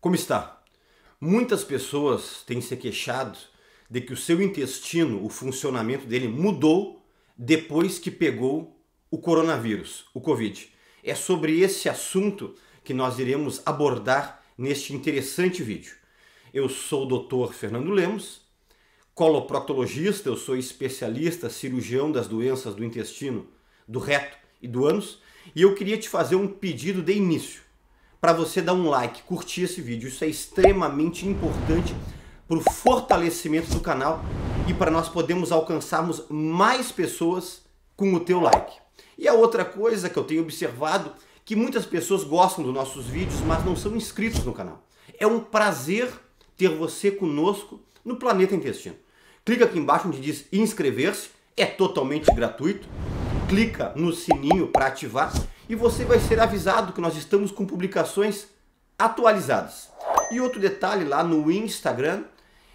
Como está? Muitas pessoas têm se queixado de que o seu intestino, o funcionamento dele mudou depois que pegou o coronavírus, o Covid. É sobre esse assunto que nós iremos abordar neste interessante vídeo. Eu sou o Dr. Fernando Lemos, coloproctologista, eu sou especialista cirurgião das doenças do intestino, do reto e do ânus, e eu queria te fazer um pedido de início para você dar um like, curtir esse vídeo. Isso é extremamente importante para o fortalecimento do canal e para nós podermos alcançarmos mais pessoas com o teu like. E a outra coisa que eu tenho observado que muitas pessoas gostam dos nossos vídeos, mas não são inscritos no canal. É um prazer ter você conosco no Planeta Intestino. Clica aqui embaixo onde diz inscrever-se, é totalmente gratuito clica no sininho para ativar e você vai ser avisado que nós estamos com publicações atualizadas. E outro detalhe lá no Instagram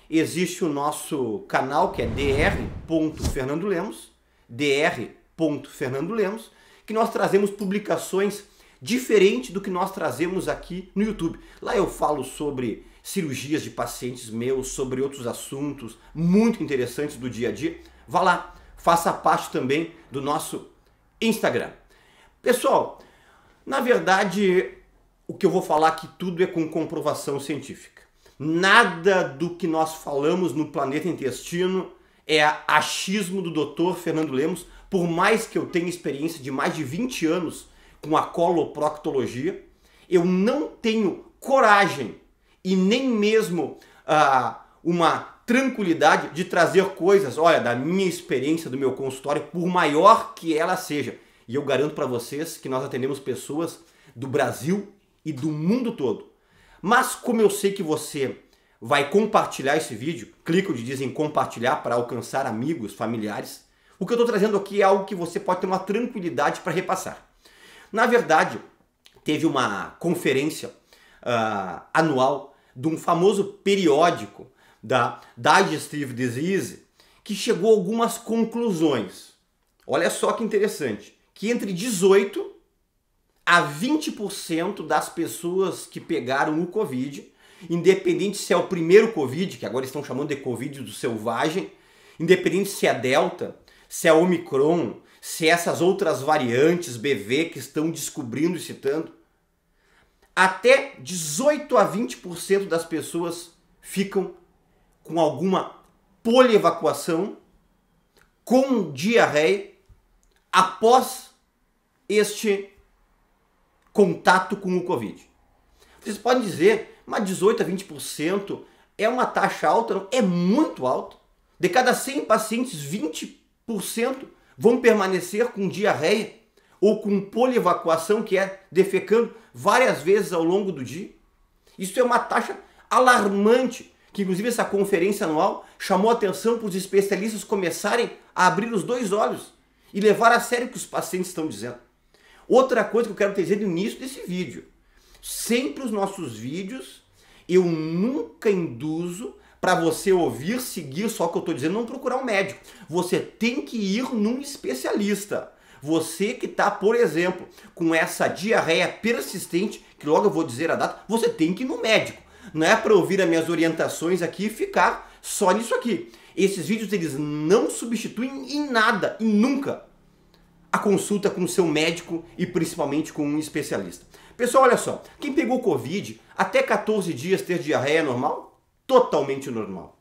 existe o nosso canal que é dr.fernandolemos, dr.fernandolemos, que nós trazemos publicações diferente do que nós trazemos aqui no YouTube. Lá eu falo sobre cirurgias de pacientes meus, sobre outros assuntos muito interessantes do dia a dia. Vá lá, faça parte também do nosso Instagram. Pessoal, na verdade, o que eu vou falar aqui tudo é com comprovação científica. Nada do que nós falamos no planeta intestino é achismo do Dr. Fernando Lemos, por mais que eu tenha experiência de mais de 20 anos com a coloproctologia, eu não tenho coragem e nem mesmo uh, uma tranquilidade de trazer coisas, olha, da minha experiência, do meu consultório, por maior que ela seja. E eu garanto para vocês que nós atendemos pessoas do Brasil e do mundo todo. Mas como eu sei que você vai compartilhar esse vídeo, clica onde dizem compartilhar para alcançar amigos, familiares, o que eu estou trazendo aqui é algo que você pode ter uma tranquilidade para repassar. Na verdade, teve uma conferência uh, anual de um famoso periódico da Digestive Disease, que chegou a algumas conclusões. Olha só que interessante, que entre 18 a 20% das pessoas que pegaram o COVID, independente se é o primeiro COVID, que agora estão chamando de COVID do selvagem, independente se é Delta, se é Omicron, se é essas outras variantes BV que estão descobrindo e citando, até 18 a 20% das pessoas ficam com alguma polievacuação, com diarreia, após este contato com o Covid. Vocês podem dizer, mas 18% a 20% é uma taxa alta? Não, é muito alta. De cada 100 pacientes, 20% vão permanecer com diarreia ou com polievacuação, que é defecando várias vezes ao longo do dia. Isso é uma taxa alarmante que inclusive essa conferência anual chamou atenção para os especialistas começarem a abrir os dois olhos e levar a sério o que os pacientes estão dizendo. Outra coisa que eu quero dizer no início desse vídeo: sempre os nossos vídeos eu nunca induzo para você ouvir, seguir só o que eu estou dizendo, não procurar um médico. Você tem que ir num especialista. Você que está, por exemplo, com essa diarreia persistente, que logo eu vou dizer a data, você tem que ir no médico. Não é para ouvir as minhas orientações aqui e ficar só nisso aqui. Esses vídeos eles não substituem em nada e nunca a consulta com o seu médico e principalmente com um especialista. Pessoal, olha só, quem pegou Covid, até 14 dias ter diarreia é normal? Totalmente normal.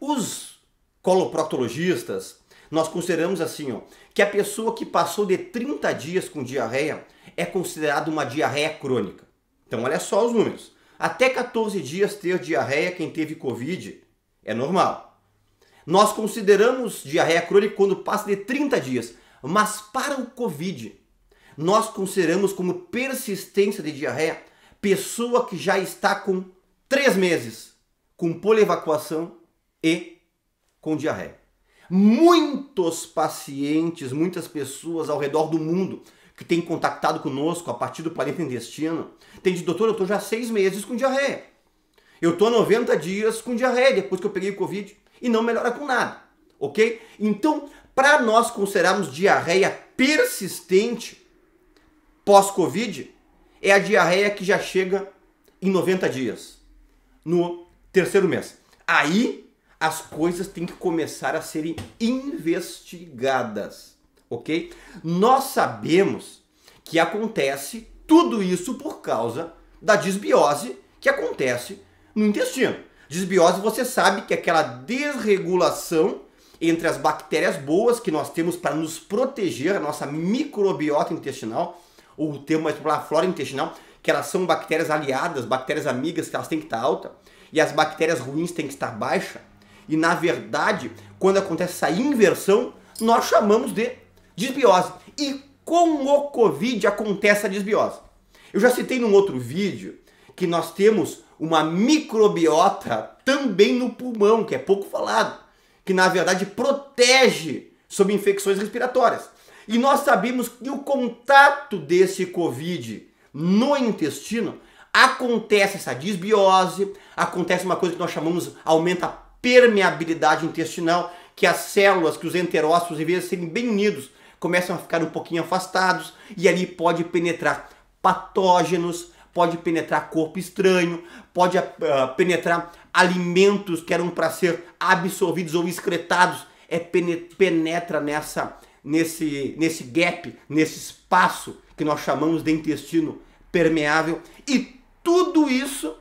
Os coloproctologistas, nós consideramos assim, ó, que a pessoa que passou de 30 dias com diarreia é considerada uma diarreia crônica. Então olha só os números. Até 14 dias ter diarreia quem teve Covid é normal. Nós consideramos diarreia crônica quando passa de 30 dias, mas para o Covid, nós consideramos como persistência de diarreia pessoa que já está com 3 meses com polievacuação e com diarreia. Muitos pacientes, muitas pessoas ao redor do mundo que tem contactado conosco a partir do planeta intestino, tem de doutor, eu estou já seis meses com diarreia. Eu estou 90 dias com diarreia depois que eu peguei o Covid e não melhora com nada, ok? Então, para nós considerarmos diarreia persistente pós-Covid, é a diarreia que já chega em 90 dias, no terceiro mês. Aí as coisas têm que começar a serem investigadas ok? Nós sabemos que acontece tudo isso por causa da desbiose que acontece no intestino. Desbiose você sabe que é aquela desregulação entre as bactérias boas que nós temos para nos proteger, a nossa microbiota intestinal, ou o termo mais popular, a flora intestinal, que elas são bactérias aliadas, bactérias amigas, que elas têm que estar alta, e as bactérias ruins têm que estar baixa. E na verdade, quando acontece essa inversão, nós chamamos de desbiose. E com o Covid acontece a desbiose. Eu já citei num outro vídeo que nós temos uma microbiota também no pulmão, que é pouco falado, que na verdade protege sobre infecções respiratórias. E nós sabemos que o contato desse Covid no intestino acontece essa desbiose, acontece uma coisa que nós chamamos aumenta a permeabilidade intestinal, que as células, que os enterócitos, em vez de serem bem unidos, começam a ficar um pouquinho afastados e ali pode penetrar patógenos, pode penetrar corpo estranho, pode uh, penetrar alimentos que eram para ser absorvidos ou excretados, é penetra nessa nesse nesse gap, nesse espaço que nós chamamos de intestino permeável e tudo isso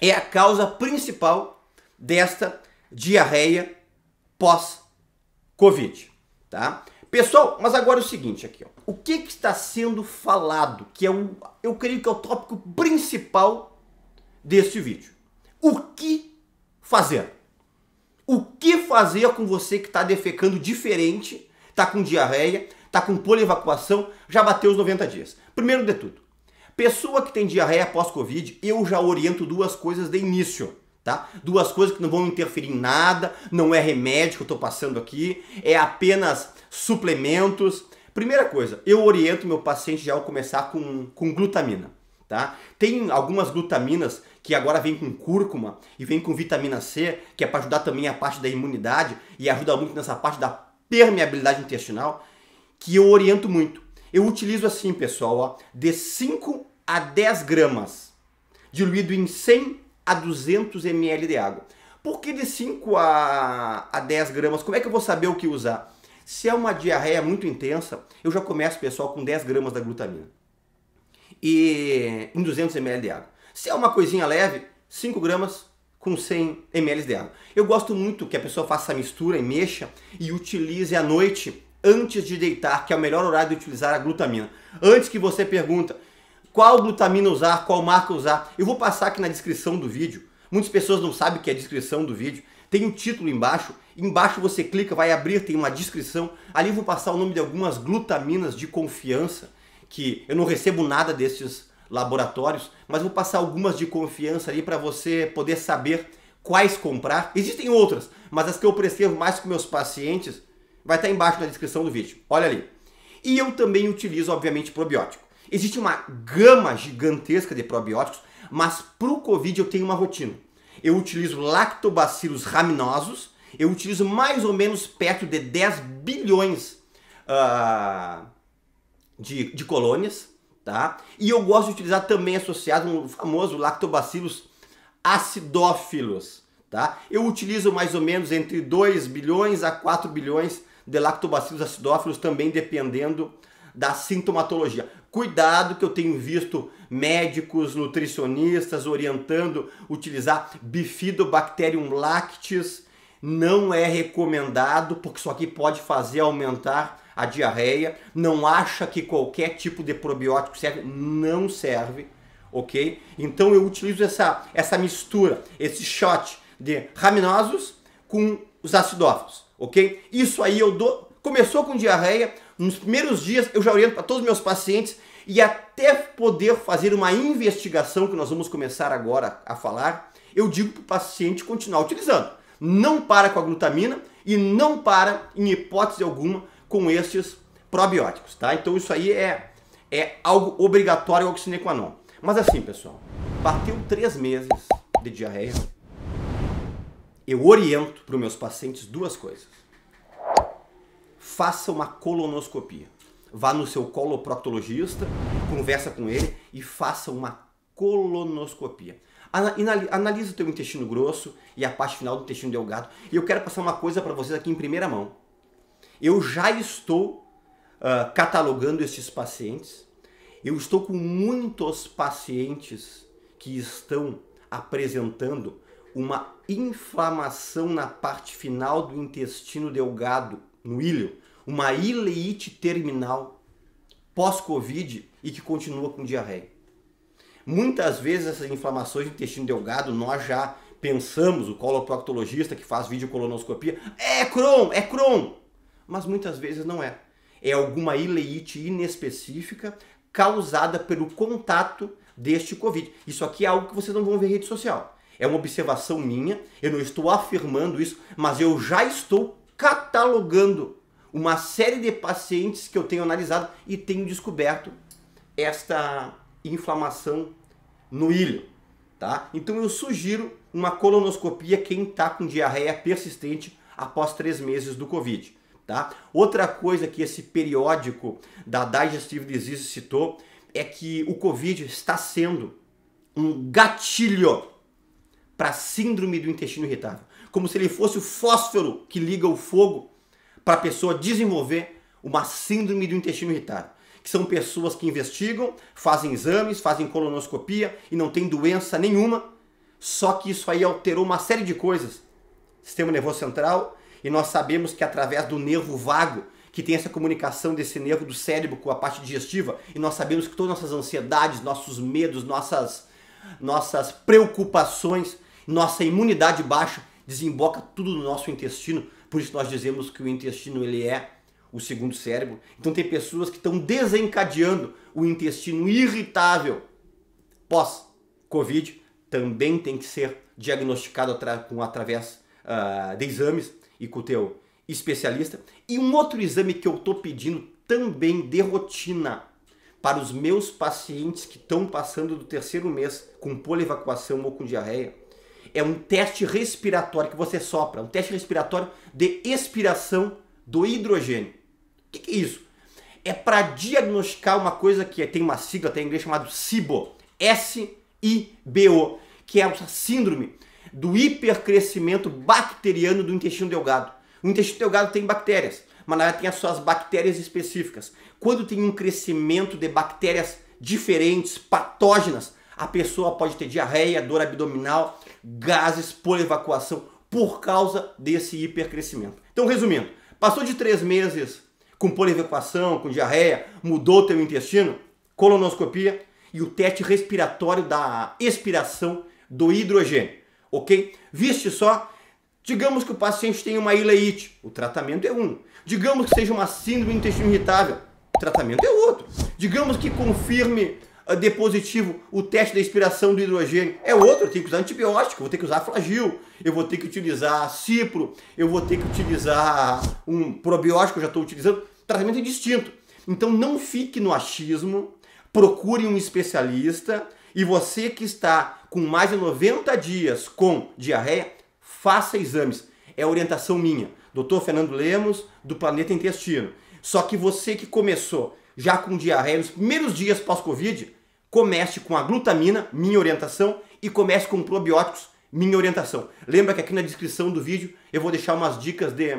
é a causa principal desta diarreia pós-COVID, tá? Pessoal, mas agora é o seguinte aqui, ó. O que, que está sendo falado, que é o, eu creio que é o tópico principal deste vídeo. O que fazer? O que fazer com você que está defecando diferente, está com diarreia, está com polievacuação, já bateu os 90 dias? Primeiro de tudo, pessoa que tem diarreia pós-Covid, eu já oriento duas coisas de início. Tá? Duas coisas que não vão interferir em nada, não é remédio que eu estou passando aqui, é apenas suplementos. Primeira coisa, eu oriento meu paciente já ao começar com, com glutamina. Tá? Tem algumas glutaminas que agora vem com cúrcuma e vem com vitamina C, que é para ajudar também a parte da imunidade e ajuda muito nessa parte da permeabilidade intestinal, que eu oriento muito. Eu utilizo assim, pessoal, ó, de 5 a 10 gramas, diluído em 100 a 200 ml de água. Por que de 5 a, a 10 gramas? Como é que eu vou saber o que usar? Se é uma diarreia muito intensa, eu já começo, pessoal, com 10 gramas da glutamina e em 200 ml de água. Se é uma coisinha leve, 5 gramas com 100 ml de água. Eu gosto muito que a pessoa faça a mistura e mexa e utilize à noite antes de deitar, que é o melhor horário de utilizar a glutamina. Antes que você pergunta, qual glutamina usar, qual marca usar. Eu vou passar aqui na descrição do vídeo. Muitas pessoas não sabem o que é a descrição do vídeo. Tem um título embaixo, embaixo você clica, vai abrir, tem uma descrição. Ali eu vou passar o nome de algumas glutaminas de confiança, que eu não recebo nada desses laboratórios, mas vou passar algumas de confiança ali para você poder saber quais comprar. Existem outras, mas as que eu prescrevo mais com meus pacientes vai estar tá embaixo na descrição do vídeo. Olha ali. E eu também utilizo, obviamente, probiótico. Existe uma gama gigantesca de probióticos, mas para o Covid eu tenho uma rotina. Eu utilizo lactobacilos raminosos, eu utilizo mais ou menos perto de 10 bilhões uh, de, de colônias, tá? E eu gosto de utilizar também associado no um famoso lactobacilos acidófilos, tá? Eu utilizo mais ou menos entre 2 bilhões a 4 bilhões de lactobacilos acidófilos, também dependendo da sintomatologia. Cuidado que eu tenho visto médicos, nutricionistas orientando utilizar Bifidobacterium lactis. Não é recomendado, porque isso aqui pode fazer aumentar a diarreia. Não acha que qualquer tipo de probiótico serve? Não serve, ok? Então eu utilizo essa, essa mistura, esse shot de raminosos com os acidófilos, ok? Isso aí eu dou. Começou com diarreia, nos primeiros dias eu já oriento para todos os meus pacientes e até poder fazer uma investigação que nós vamos começar agora a falar, eu digo para o paciente continuar utilizando. Não para com a glutamina e não para, em hipótese alguma, com esses probióticos, tá? Então isso aí é, é algo obrigatório ao sine qua non. Mas assim, pessoal, bateu três meses de diarreia, eu oriento para os meus pacientes duas coisas faça uma colonoscopia. Vá no seu coloproctologista, conversa com ele e faça uma colonoscopia. Analise o teu intestino grosso e a parte final do intestino delgado. E eu quero passar uma coisa para vocês aqui em primeira mão. Eu já estou uh, catalogando esses pacientes. Eu estou com muitos pacientes que estão apresentando uma inflamação na parte final do intestino delgado no ilho, uma ileite terminal pós-Covid e que continua com diarreia. Muitas vezes essas inflamações do intestino delgado nós já pensamos, o coloproctologista que faz videocolonoscopia, é Crohn, é Crohn! Mas muitas vezes não é. É alguma ileite inespecífica causada pelo contato deste Covid. Isso aqui é algo que vocês não vão ver em rede social. É uma observação minha, eu não estou afirmando isso, mas eu já estou catalogando uma série de pacientes que eu tenho analisado e tenho descoberto esta inflamação no ilho, tá? Então eu sugiro uma colonoscopia quem está com diarreia persistente após três meses do Covid, tá? Outra coisa que esse periódico da Digestive Disease citou é que o Covid está sendo um gatilho para síndrome do intestino irritável como se ele fosse o fósforo que liga o fogo para a pessoa desenvolver uma síndrome do intestino irritado. Que são pessoas que investigam, fazem exames, fazem colonoscopia e não tem doença nenhuma, só que isso aí alterou uma série de coisas. Sistema nervoso central, e nós sabemos que através do nervo vago, que tem essa comunicação desse nervo do cérebro com a parte digestiva, e nós sabemos que todas nossas ansiedades, nossos medos, nossas, nossas preocupações, nossa imunidade baixa desemboca tudo no nosso intestino, por isso nós dizemos que o intestino ele é o segundo cérebro. Então tem pessoas que estão desencadeando o intestino irritável pós COVID, também tem que ser diagnosticado atra com, através uh, de exames e com o teu especialista. E um outro exame que eu estou pedindo também de rotina para os meus pacientes que estão passando do terceiro mês com polievacuação ou com diarreia é um teste respiratório que você sopra, um teste respiratório de expiração do hidrogênio. O que, que é isso? É para diagnosticar uma coisa que tem uma sigla até em inglês chamado SIBO, S-I-B-O, que é a síndrome do hipercrescimento bacteriano do intestino delgado. O intestino delgado tem bactérias, mas na tem as suas bactérias específicas. Quando tem um crescimento de bactérias diferentes, patógenas, a pessoa pode ter diarreia, dor abdominal, gases por evacuação por causa desse hipercrescimento. Então, resumindo, passou de três meses com polievacuação, com diarreia, mudou o teu intestino, colonoscopia e o teste respiratório da expiração do hidrogênio, ok? Viste só, digamos que o paciente tem uma ileite, o tratamento é um. Digamos que seja uma síndrome do intestino irritável, o tratamento é outro. Digamos que confirme ah, depositivo positivo o teste da expiração do hidrogênio. É outro, eu tenho que usar antibiótico, vou ter que usar flagil, eu vou ter que utilizar cipro, eu vou ter que utilizar um probiótico, já estou utilizando. Tratamento é distinto. Então não fique no achismo, procure um especialista e você que está com mais de 90 dias com diarreia, faça exames. É orientação minha, doutor Fernando Lemos, do Planeta Intestino. Só que você que começou já com diarreia nos primeiros dias pós-Covid, comece com a glutamina, minha orientação, e comece com probióticos, minha orientação. Lembra que aqui na descrição do vídeo eu vou deixar umas dicas de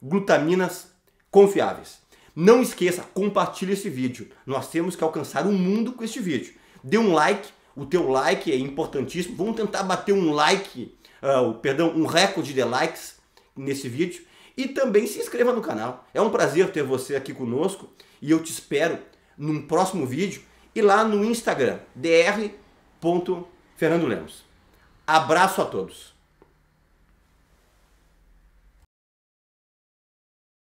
glutaminas confiáveis. Não esqueça, compartilhe esse vídeo. Nós temos que alcançar o mundo com este vídeo. Dê um like, o teu like é importantíssimo. Vamos tentar bater um like, uh, perdão, um recorde de likes nesse vídeo e também se inscreva no canal. É um prazer ter você aqui conosco e eu te espero num próximo vídeo e lá no Instagram, dr.fernandolemos. Lemos. Abraço a todos!